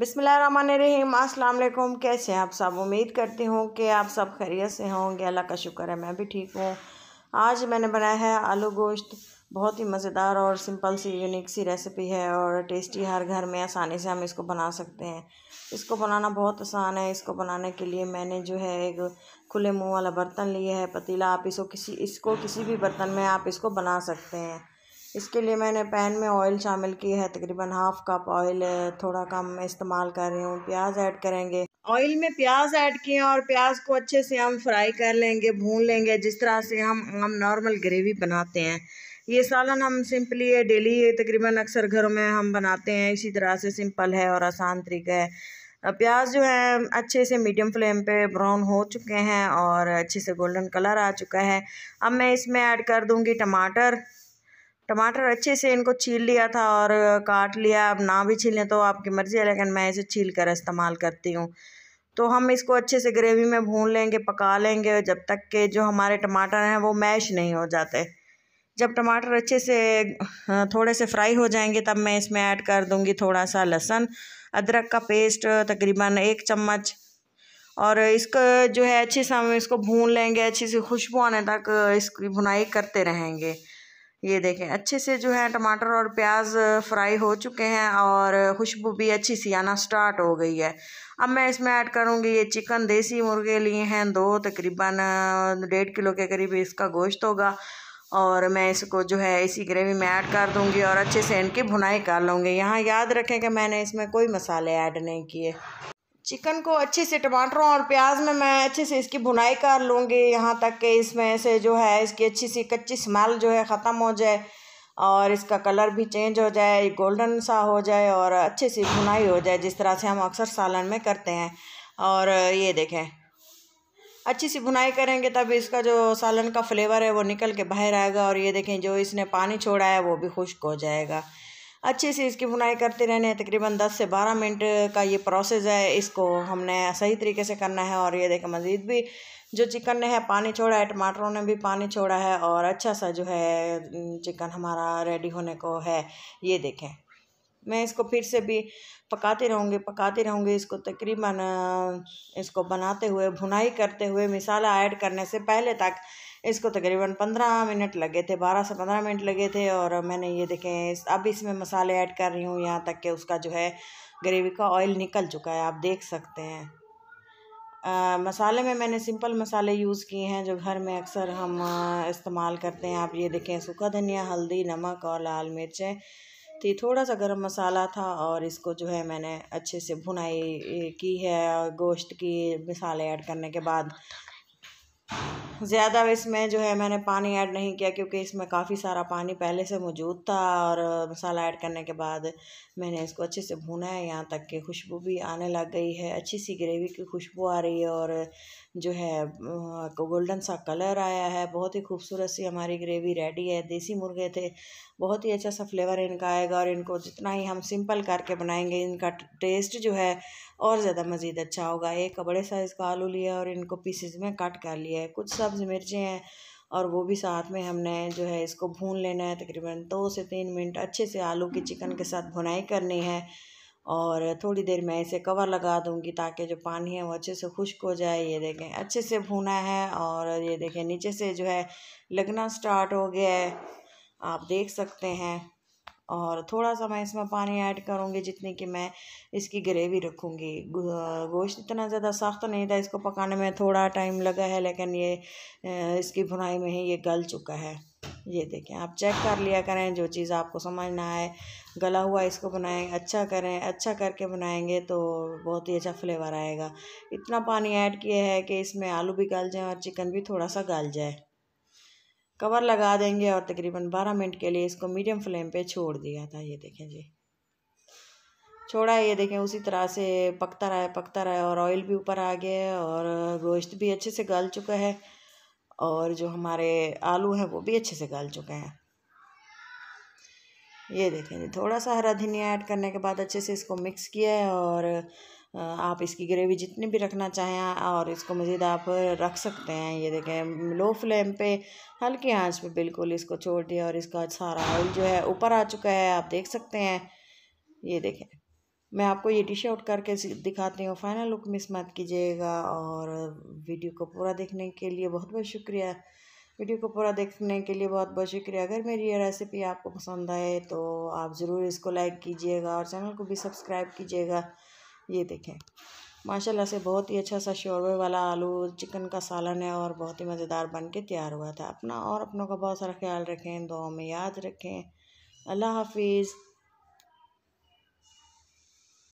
बिसमीम अल्लाम कैसे हैं आप सब उम्मीद करती हूँ कि आप सब खैरियत से होंगे अल्लाह का शुक्र है मैं भी ठीक हूँ आज मैंने बनाया है आलू गोश्त बहुत ही मज़ेदार और सिंपल सी यूनिक सी रेसिपी है और टेस्टी हर घर में आसानी से हम इसको बना सकते हैं इसको बनाना बहुत आसान है इसको बनाने के लिए मैंने जो है एक खुले मुँह वाला बर्तन लिया है पतीला आप इसको किसी इसको किसी भी बर्तन में आप इसको बना सकते हैं इसके लिए मैंने पैन में ऑयल शामिल की है तकरीबन हाफ़ कप ऑयल थोड़ा कम इस्तेमाल कर रही हूँ प्याज ऐड करेंगे ऑयल में प्याज ऐड किए और प्याज को अच्छे से हम फ्राई कर लेंगे भून लेंगे जिस तरह से हम हम नॉर्मल ग्रेवी बनाते हैं ये सालन हम सिंपली है डेली तकरीबन अक्सर घरों में हम बनाते हैं इसी तरह से सिंपल है और आसान तरीका है प्याज जो है अच्छे से मीडियम फ्लेम पे ब्राउन हो चुके हैं और अच्छे से गोल्डन कलर आ चुका है अब मैं इसमें ऐड कर दूंगी टमाटर टमाटर अच्छे से इनको छील लिया था और काट लिया अब ना भी छीलें तो आपकी मर्ज़ी है लेकिन मैं इसे छील कर इस्तेमाल करती हूँ तो हम इसको अच्छे से ग्रेवी में भून लेंगे पका लेंगे जब तक के जो हमारे टमाटर हैं वो मैश नहीं हो जाते जब टमाटर अच्छे से थोड़े से फ्राई हो जाएंगे तब मैं इसमें ऐड कर दूंगी थोड़ा सा लहसन अदरक का पेस्ट तकरीबन एक चम्मच और इसको जो है अच्छे से हम इसको भून लेंगे अच्छे से खुशबू आने तक इसकी भुनाई करते रहेंगे ये देखें अच्छे से जो है टमाटर और प्याज फ्राई हो चुके हैं और खुशबू भी अच्छी सी आना स्टार्ट हो गई है अब मैं इसमें ऐड करूँगी ये चिकन देसी मुर्गे लिए हैं दो तकरीबन डेढ़ किलो के करीब इसका गोश्त होगा और मैं इसको जो है इसी ग्रेवी में ऐड कर दूँगी और अच्छे से इनकी भुनाई कर लूँगी यहाँ याद रखें कि मैंने इसमें कोई मसाले ऐड नहीं किए चिकन को अच्छे से टमाटरों और प्याज में मैं अच्छे से इसकी भुनाई कर लूँगी यहाँ तक कि इसमें से जो है इसकी अच्छी सी कच्ची स्मेल जो है ख़त्म हो जाए और इसका कलर भी चेंज हो जाए गोल्डन सा हो जाए और अच्छे से भुनाई हो जाए जिस तरह से हम अक्सर सालन में करते हैं और ये देखें अच्छी सी भुनाई करेंगे तब इसका जो सालन का फ्लेवर है वो निकल के बाहर आएगा और ये देखें जो इसने पानी छोड़ा है वो भी खुश्क हो जाएगा अच्छे से इसकी बुनाई करते रहने हैं तकरीबन दस से बारह मिनट का ये प्रोसेस है इसको हमने सही तरीके से करना है और ये देखें मज़ीद भी जो चिकन ने है पानी छोड़ा है टमाटरों ने भी पानी छोड़ा है और अच्छा सा जो है चिकन हमारा रेडी होने को है ये देखें मैं इसको फिर से भी पकाते रहूँगी पकाते रहूँगी इसको तकरीबन इसको बनाते हुए भुनाई करते हुए मिसाला ऐड करने से पहले तक इसको तकरीबन पंद्रह मिनट लगे थे बारह से पंद्रह मिनट लगे थे और मैंने ये देखें अब इसमें मसाले ऐड कर रही हूँ यहाँ तक कि उसका जो है ग्रेवी का ऑयल निकल चुका है आप देख सकते हैं आ, मसाले में मैंने सिंपल मसाले यूज़ किए हैं जो घर में अक्सर हम इस्तेमाल करते हैं आप ये देखें सूखा धनिया हल्दी नमक और लाल मिर्चें थी तो थोड़ा सा गरम मसाला था और इसको जो है मैंने अच्छे से भुनाई की है गोश्त की मिसाले ऐड करने के बाद ज़्यादा इसमें जो है मैंने पानी ऐड नहीं किया क्योंकि इसमें काफ़ी सारा पानी पहले से मौजूद था और मसाला ऐड करने के बाद मैंने इसको अच्छे से भुना है यहाँ तक कि खुशबू भी आने लग गई है अच्छी सी ग्रेवी की खुशबू आ रही है और जो है गोल्डन सा कलर आया है बहुत ही खूबसूरत सी हमारी ग्रेवी रेडी है देसी मुर्गे थे बहुत ही अच्छा सा फ्लेवर इनका आएगा और इनको जितना ही हम सिंपल करके बनाएंगे इनका टेस्ट जो है और ज़्यादा मज़ीद अच्छा होगा एक बड़े साइज़ का आलू लिया और इनको पीसेज में कट कर लिया है कुछ सब सब्ज़ मिर्चें हैं और वो भी साथ में हमने जो है इसको भून लेना है तकरीबन दो से तीन मिनट अच्छे से आलू की चिकन के साथ भुनाई करनी है और थोड़ी देर मैं इसे कवर लगा दूंगी ताकि जो पानी है वो अच्छे से खुश्क हो जाए ये देखें अच्छे से भुना है और ये देखें नीचे से जो है लगना स्टार्ट हो गया है आप देख सकते हैं और थोड़ा सा मैं इसमें पानी ऐड करूँगी जितनी कि मैं इसकी ग्रेवी रखूँगी गोश्त इतना ज़्यादा सख्त नहीं था इसको पकाने में थोड़ा टाइम लगा है लेकिन ये इसकी भुनाई में ही ये गल चुका है ये देखें आप चेक कर लिया करें जो चीज़ आपको समझ ना आए गला हुआ इसको बनाएं अच्छा करें अच्छा करके बनाएंगे तो बहुत ही अच्छा फ्लेवर आएगा इतना पानी ऐड किया है कि इसमें आलू भी गल जाए और चिकन भी थोड़ा सा गल जाए कवर लगा देंगे और तकरीबन बारह मिनट के लिए इसको मीडियम फ्लेम पे छोड़ दिया था ये देखें जी छोड़ा ये देखें उसी तरह से पकता रहा है पकता रहा है और ऑयल भी ऊपर आ गया है और गोश्त भी अच्छे से गल चुका है और जो हमारे आलू हैं वो भी अच्छे से गल चुके हैं ये देखें जी थोड़ा सा हरा धनिया ऐड करने के बाद अच्छे से इसको मिक्स किया है और आप इसकी ग्रेवी जितनी भी रखना चाहें और इसको मज़ीद आप रख सकते हैं ये देखें लो फ्लेम पे हल्की आंच पे बिल्कुल इसको छोड़ दिया और इसका सारा ऑयल जो है ऊपर आ चुका है आप देख सकते हैं ये देखें मैं आपको ये डिश आउट करके दिखाती हूँ फाइनल लुक मिस मत कीजिएगा और वीडियो को पूरा देखने के लिए बहुत बहुत शुक्रिया वीडियो को पूरा देखने के लिए बहुत बहुत शुक्रिया अगर मेरी ये रेसिपी आपको पसंद आए तो आप ज़रूर इसको लाइक कीजिएगा और चैनल को भी सब्सक्राइब कीजिएगा ये देखें माशाल्लाह से बहुत ही अच्छा सा शोरबे वाला आलू चिकन का सालन है और बहुत ही मज़ेदार बन के तैयार हुआ था अपना और अपनों का बहुत सारा ख्याल रखें दुआ में याद रखें अल्लाह हाफिज़